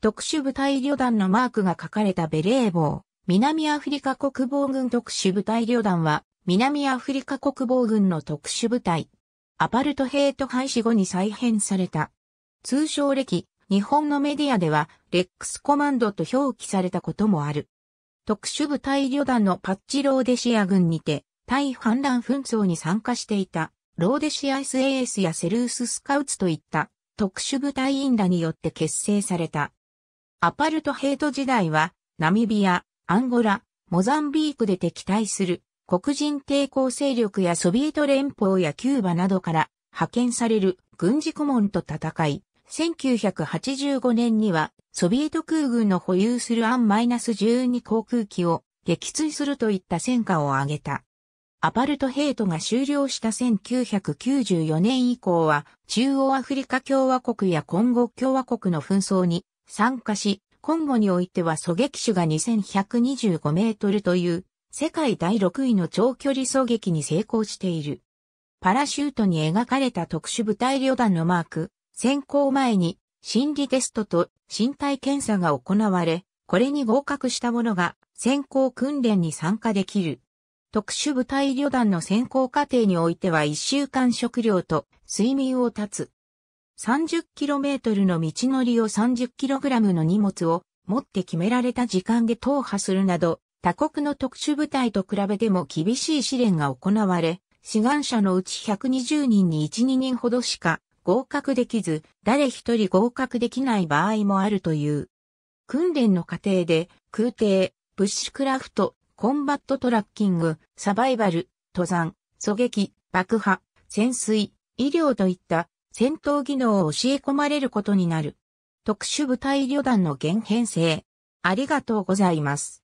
特殊部隊旅団のマークが書かれたベレー帽。南アフリカ国防軍特殊部隊旅団は、南アフリカ国防軍の特殊部隊。アパルトヘイト廃止後に再編された。通称歴、日本のメディアでは、レックスコマンドと表記されたこともある。特殊部隊旅団のパッチローデシア軍にて、対反乱紛争に参加していた、ローデシア SAS やセルーススカウツといった特殊部隊員らによって結成されたアパルトヘイト時代は、ナミビア、アンゴラ、モザンビークで敵対する黒人抵抗勢力やソビエト連邦やキューバなどから派遣される軍事顧問と戦い、1985年にはソビエト空軍の保有するアン -12 航空機を撃墜するといった戦果を挙げた。アパルトヘイトが終了した1994年以降は中央アフリカ共和国やコンゴ共和国の紛争に参加し、今後においては狙撃手が2125メートルという世界第6位の長距離狙撃に成功している。パラシュートに描かれた特殊部隊旅団のマーク、選考前に心理テストと身体検査が行われ、これに合格した者が選考訓練に参加できる。特殊部隊旅団の選考過程においては1週間食料と睡眠を経つ。30km の道のりを 30kg の荷物を持って決められた時間で踏破するなど、他国の特殊部隊と比べても厳しい試練が行われ、志願者のうち120人に1、2人ほどしか合格できず、誰一人合格できない場合もあるという。訓練の過程で、空挺、ブッシュクラフト、コンバットトラッキング、サバイバル、登山、狙撃、爆破、潜水、医療といった戦闘技能を教え込まれることになる。特殊部隊旅団の現編成。ありがとうございます。